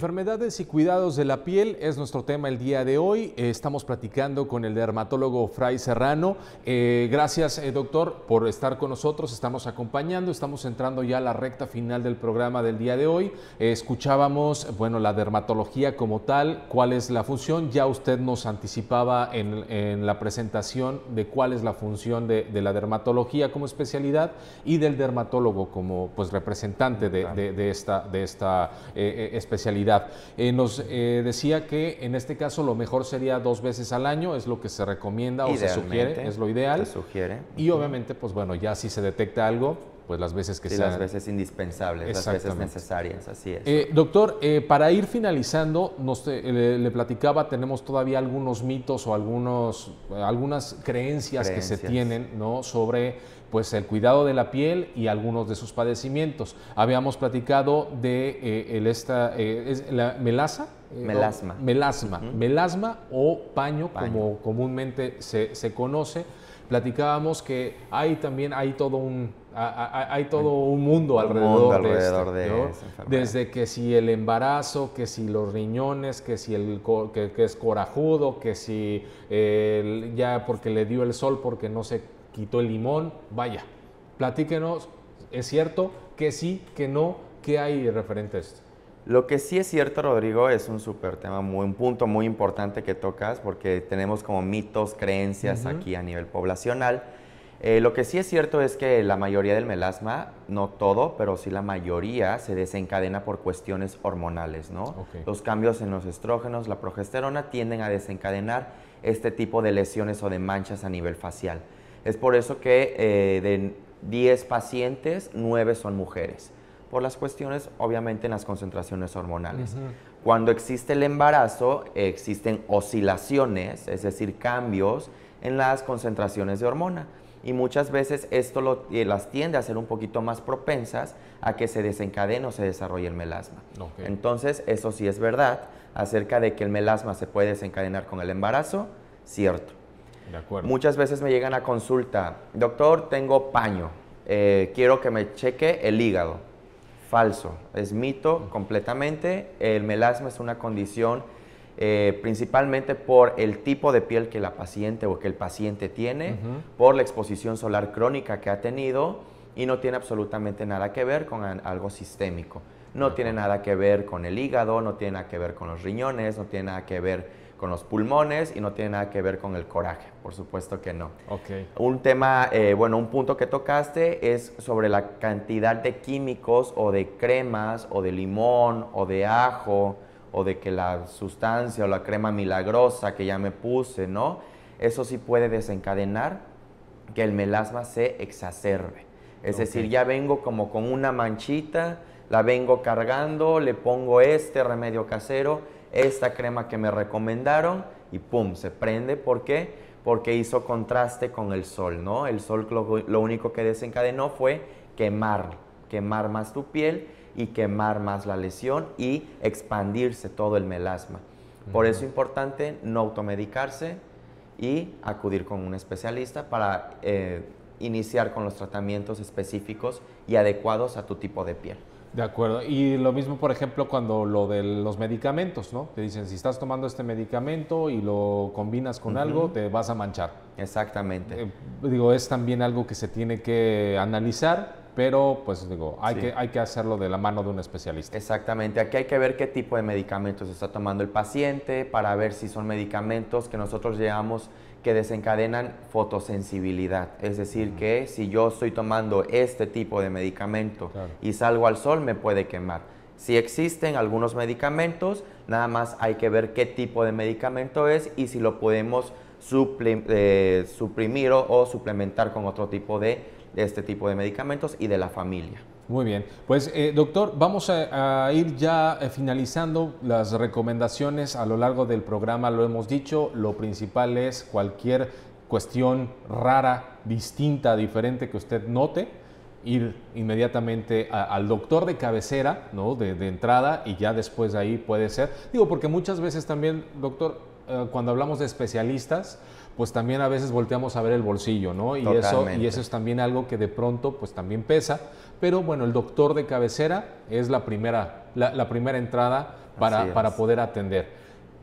Enfermedades y cuidados de la piel es nuestro tema el día de hoy. Eh, estamos platicando con el dermatólogo Fray Serrano. Eh, gracias, eh, doctor, por estar con nosotros. Estamos acompañando, estamos entrando ya a la recta final del programa del día de hoy. escuchábamos, bueno, la dermatología como tal, cuál es la función. Ya usted nos anticipaba en, la presentación de cuál es la función de, la dermatología como especialidad y del dermatólogo como pues representante de esta especialidad eh, nos eh, decía que en este caso lo mejor sería dos veces al año, es lo que se recomienda o se sugiere, es lo ideal. sugiere. Y obviamente, pues bueno, ya si se detecta algo, pues las veces que sí, sean. las veces indispensables, las veces necesarias, así es. Eh, doctor, para ir finalizando, nos, le, platicaba, tenemos todavía algunos mitos o algunos, algunas creencias, que se tienen ¿no? sobre pues el cuidado de la piel y algunos de sus padecimientos. Habíamos platicado de eh, el esta, eh, la melaza. Eh, melasma. melasma. Melasma o paño, como comúnmente se, se conoce platicábamos que hay también hay todo un hay, todo un mundo este, alrededor, de, esto, desde que si el embarazo que si los riñones que si el que, es corajudo que si ya porque le dio el sol porque no se... Quito el limón, vaya, platíquenos, ¿es cierto que sí, que no, qué hay referente a esto? Lo que sí es cierto, Rodrigo, es un súper tema, un punto muy importante que tocas, porque tenemos como mitos, creencias aquí a nivel poblacional. Eh, lo que sí es cierto es que la mayoría del melasma, no todo, pero sí la mayoría, se desencadena por cuestiones hormonales, ¿no? Los cambios en los estrógenos, la progesterona, tienden a desencadenar este tipo de lesiones o de manchas a nivel facial. Es por eso que eh, de 10 pacientes, 9 son mujeres, por las cuestiones obviamente en las concentraciones hormonales. Cuando existe el embarazo, existen oscilaciones, es decir, cambios en las concentraciones de hormona. Y muchas veces esto eh, las tiende a ser un poquito más propensas a que se desencadene o se desarrolle el melasma. Entonces, eso sí es verdad acerca de que el melasma se puede desencadenar con el embarazo, cierto. Muchas veces me llegan a consulta, doctor, tengo paño, eh, quiero que me cheque el hígado. Falso, es mito completamente. El melasma es una condición eh, principalmente por el tipo de piel que la paciente o que el paciente tiene, por la exposición solar crónica que ha tenido y no tiene absolutamente nada que ver con algo sistémico. No tiene nada que ver con el hígado, no tiene nada que ver con los riñones, no tiene nada que ver con los pulmones y no tiene nada que ver con el coraje, por supuesto que no. Okay. Un tema, eh, bueno, un punto que tocaste es sobre la cantidad de químicos o de cremas o de limón o de ajo o de que la sustancia o la crema milagrosa que ya me puse, ¿no? Eso sí puede desencadenar que el melasma se exacerbe. Es decir, ya vengo como con una manchita, la vengo cargando, le pongo este remedio casero esta crema que me recomendaron y pum, se prende. ¿Por qué? Porque hizo contraste con el sol, ¿no? El sol lo, único que desencadenó fue quemar, quemar más tu piel y quemar más la lesión y expandirse todo el melasma. Por eso es importante no automedicarse y acudir con un especialista para eh, iniciar con los tratamientos específicos y adecuados a tu tipo de piel. De acuerdo. Y lo mismo, por ejemplo, cuando lo de los medicamentos, ¿no? Te dicen, si estás tomando este medicamento y lo combinas con algo, te vas a manchar. Exactamente. Eh, digo, es también algo que se tiene que analizar, pero pues digo, hay, que, hay que hacerlo de la mano de un especialista. Exactamente. Aquí hay que ver qué tipo de medicamentos está tomando el paciente para ver si son medicamentos que nosotros llevamos que desencadenan fotosensibilidad. Es decir, que si yo estoy tomando este tipo de medicamento y salgo al sol, me puede quemar. Si existen algunos medicamentos, nada más hay que ver qué tipo de medicamento es y si lo podemos eh, suprimir o, suplementar con otro tipo de este tipo de medicamentos y de la familia. Muy bien. Pues, eh, doctor, vamos a, ir ya eh, finalizando las recomendaciones a lo largo del programa, lo hemos dicho, lo principal es cualquier cuestión rara, distinta, diferente que usted note, ir inmediatamente al doctor de cabecera, ¿no? De, entrada, y ya después ahí puede ser. Digo, porque muchas veces también, doctor, eh, cuando hablamos de especialistas, pues también a veces volteamos a ver el bolsillo, ¿no? Y eso, y eso es también algo que de pronto pues también pesa. Pero bueno, el doctor de cabecera es la primera, la, primera entrada para, poder atender.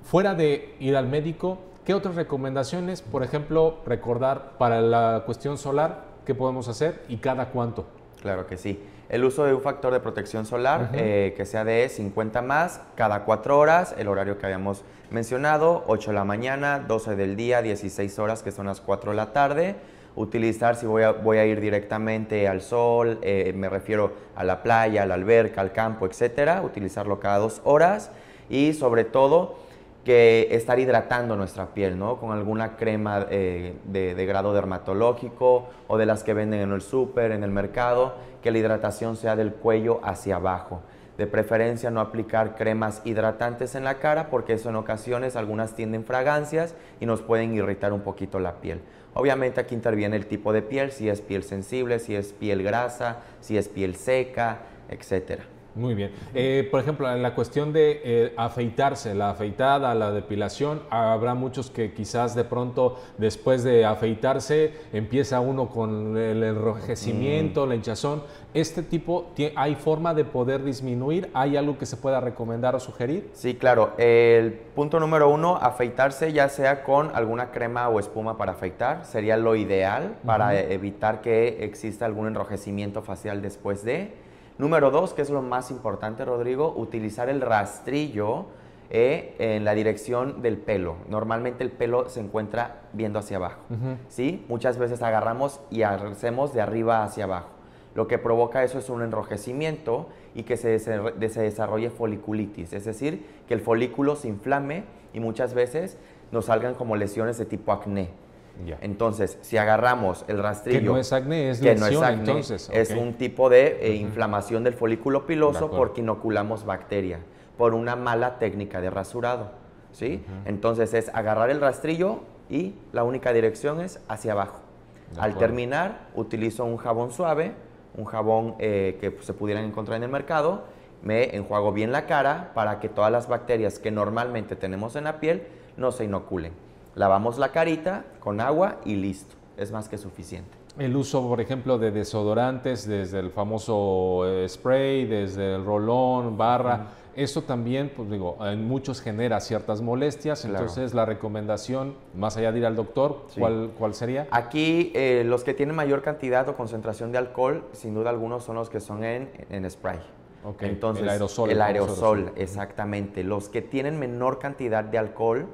Fuera de ir al médico, ¿qué otras recomendaciones? Por ejemplo, recordar para la cuestión solar, ¿qué podemos hacer y cada cuánto? Claro que sí. El uso de un factor de protección solar eh, que sea de 50 más cada cuatro horas, el horario que habíamos mencionado, 8 de la mañana, 12 del día, 16 horas, que son las 4 de la tarde. Utilizar si voy a, ir directamente al sol, eh, me refiero a la playa, a la alberca, al campo, etcétera. Utilizarlo cada dos horas y sobre todo que estar hidratando nuestra piel, ¿no? Con alguna crema eh, de, de, grado dermatológico o de las que venden en el súper, en el mercado, que la hidratación sea del cuello hacia abajo. De preferencia no aplicar cremas hidratantes en la cara porque eso en ocasiones algunas tienden fragancias y nos pueden irritar un poquito la piel. Obviamente aquí interviene el tipo de piel, si es piel sensible, si es piel grasa, si es piel seca, etcétera. Muy bien. Eh, por ejemplo, en la cuestión de eh, afeitarse, la afeitada, la depilación, habrá muchos que quizás de pronto después de afeitarse empieza uno con el enrojecimiento, mm. la hinchazón. ¿Este tipo hay forma de poder disminuir? ¿Hay algo que se pueda recomendar o sugerir? Sí, claro. El punto número uno, afeitarse ya sea con alguna crema o espuma para afeitar, sería lo ideal para evitar que exista algún enrojecimiento facial después de Número dos, que es lo más importante, Rodrigo, utilizar el rastrillo eh, en la dirección del pelo. Normalmente el pelo se encuentra viendo hacia abajo, ¿sí? Muchas veces agarramos y hacemos de arriba hacia abajo. Lo que provoca eso es un enrojecimiento y que se desarrolle foliculitis, es decir, que el folículo se inflame y muchas veces nos salgan como lesiones de tipo acné. Entonces, si agarramos el rastrillo... Que no es acné, es entonces. Es un tipo de eh, inflamación del folículo piloso porque inoculamos bacteria por una mala técnica de rasurado, ¿sí? Entonces, es agarrar el rastrillo y la única dirección es hacia abajo. Al terminar, utilizo un jabón suave, un jabón eh, que se pudieran encontrar en el mercado, me enjuago bien la cara para que todas las bacterias que normalmente tenemos en la piel no se inoculen lavamos la carita con agua y listo. Es más que suficiente. El uso, por ejemplo, de desodorantes, desde el famoso eh, spray, desde el rolón, barra, eso también, pues digo, en muchos genera ciertas molestias. Entonces, la recomendación, más allá de ir al doctor, ¿cuál, sería? Aquí, eh, los que tienen mayor cantidad o concentración de alcohol, sin duda algunos son los que son en, spray. Okay. Entonces, el aerosol. El aerosol, exactamente. Los que tienen menor cantidad de alcohol,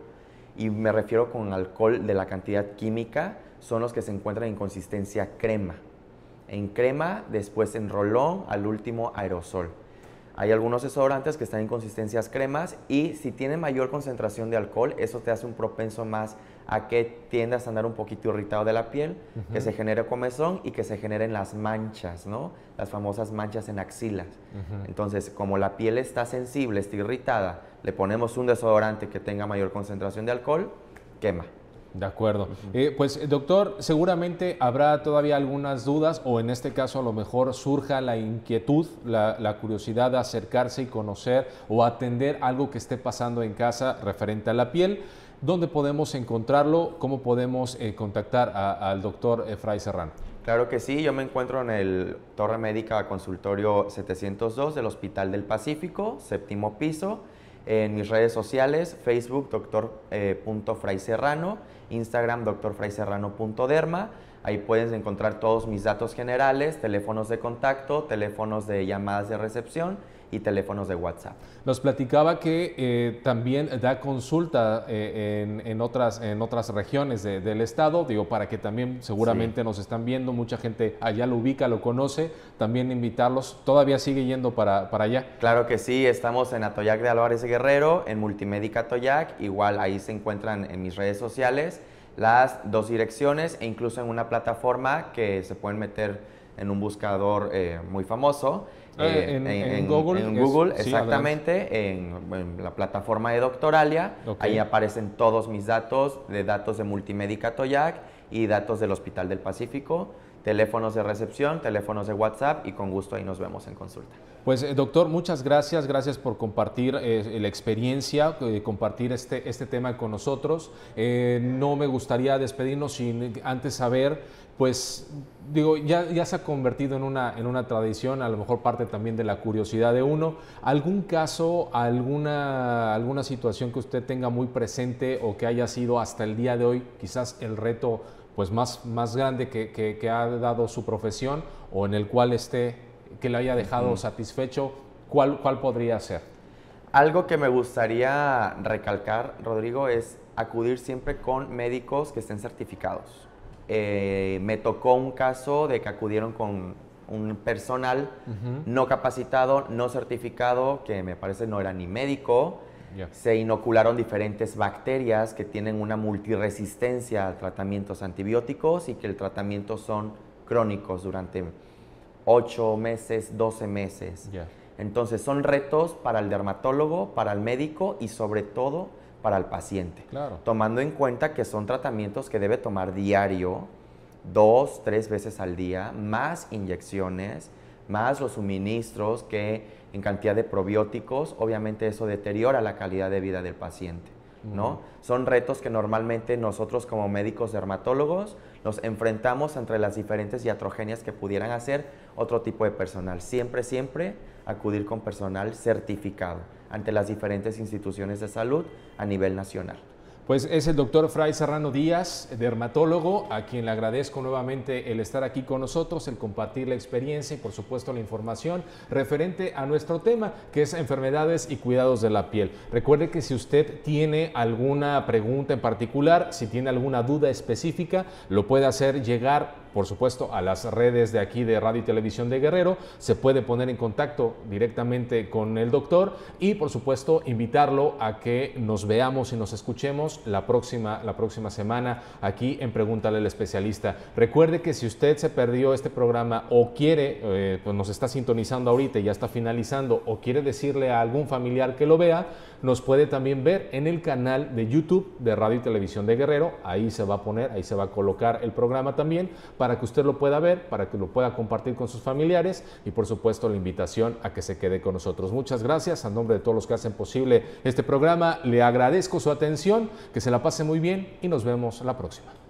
y me refiero con alcohol de la cantidad química, son los que se encuentran en consistencia crema. En crema, después en rolón, al último aerosol. Hay algunos desodorantes que están en consistencias cremas y si tienen mayor concentración de alcohol, eso te hace un propenso más a que tiendas a andar un poquito irritado de la piel, que se genere comezón y que se generen las manchas, ¿no? Las famosas manchas en axilas. Entonces, como la piel está sensible, está irritada, le ponemos un desodorante que tenga mayor concentración de alcohol, quema. De acuerdo. Eh, pues doctor, seguramente habrá todavía algunas dudas o en este caso a lo mejor surja la inquietud, la, la, curiosidad de acercarse y conocer o atender algo que esté pasando en casa referente a la piel. ¿Dónde podemos encontrarlo? ¿Cómo podemos eh, contactar al doctor eh, Fray Serrano? Claro que sí, yo me encuentro en el Torre Médica Consultorio 702 del Hospital del Pacífico, séptimo piso. En mis redes sociales, Facebook, doctor.fraiserrano, eh, Instagram, doctorfrayserrano.derma. Ahí puedes encontrar todos mis datos generales, teléfonos de contacto, teléfonos de llamadas de recepción y teléfonos de WhatsApp. Nos platicaba que eh, también da consulta eh, en, en, otras, en otras regiones del estado, digo, para que también seguramente nos están viendo, mucha gente allá lo ubica, lo conoce, también invitarlos, todavía sigue yendo para, para allá. Claro que sí, estamos en Atoyac de Álvarez Guerrero, en Multimédica Atoyac, igual ahí se encuentran en mis redes sociales las dos direcciones e incluso en una plataforma que se pueden meter en un buscador eh, muy famoso eh, eh, en, Google. exactamente, en, la plataforma de Doctoralia. Ahí aparecen todos mis datos, de datos de Multimédica Toyac y datos del Hospital del Pacífico teléfonos de recepción, teléfonos de WhatsApp y con gusto ahí nos vemos en consulta. Pues eh, doctor, muchas gracias, gracias por compartir eh, la experiencia, eh, compartir este, este tema con nosotros. no me gustaría despedirnos sin antes saber, pues digo, ya, ya se ha convertido en una, en una tradición, a lo mejor parte también de la curiosidad de uno, algún caso, alguna, alguna situación que usted tenga muy presente o que haya sido hasta el día de hoy quizás el reto pues más, grande que, ha dado su profesión o en el cual esté, que le haya dejado satisfecho, ¿cuál, podría ser? Algo que me gustaría recalcar, Rodrigo, es acudir siempre con médicos que estén certificados. Eh, me tocó un caso de que acudieron con un personal no capacitado, no certificado, que me parece no era ni médico, se inocularon diferentes bacterias que tienen una multiresistencia a tratamientos antibióticos y que el tratamiento son crónicos durante 8 meses, 12 meses. Entonces son retos para el dermatólogo, para el médico y sobre todo para el paciente. Tomando en cuenta que son tratamientos que debe tomar diario, dos, tres veces al día, más inyecciones, más los suministros que en cantidad de probióticos, obviamente eso deteriora la calidad de vida del paciente. ¿no? Son retos que normalmente nosotros como médicos dermatólogos nos enfrentamos entre las diferentes iatrogenias que pudieran hacer otro tipo de personal. Siempre, siempre acudir con personal certificado ante las diferentes instituciones de salud a nivel nacional. Pues es el doctor Fray Serrano Díaz, dermatólogo, a quien le agradezco nuevamente el estar aquí con nosotros, el compartir la experiencia y por supuesto la información referente a nuestro tema, que es enfermedades y cuidados de la piel. Recuerde que si usted tiene alguna pregunta en particular, si tiene alguna duda específica, lo puede hacer llegar por supuesto, a las redes de aquí de Radio y Televisión de Guerrero. Se puede poner en contacto directamente con el doctor y, por supuesto, invitarlo a que nos veamos y nos escuchemos la próxima, la próxima semana aquí en Pregúntale al Especialista. Recuerde que si usted se perdió este programa o quiere, eh, pues nos está sintonizando ahorita y ya está finalizando, o quiere decirle a algún familiar que lo vea, nos puede también ver en el canal de YouTube de Radio y Televisión de Guerrero. Ahí se va a poner, ahí se va a colocar el programa también para que usted lo pueda ver, para que lo pueda compartir con sus familiares y por supuesto la invitación a que se quede con nosotros. Muchas gracias a nombre de todos los que hacen posible este programa. Le agradezco su atención, que se la pase muy bien y nos vemos la próxima.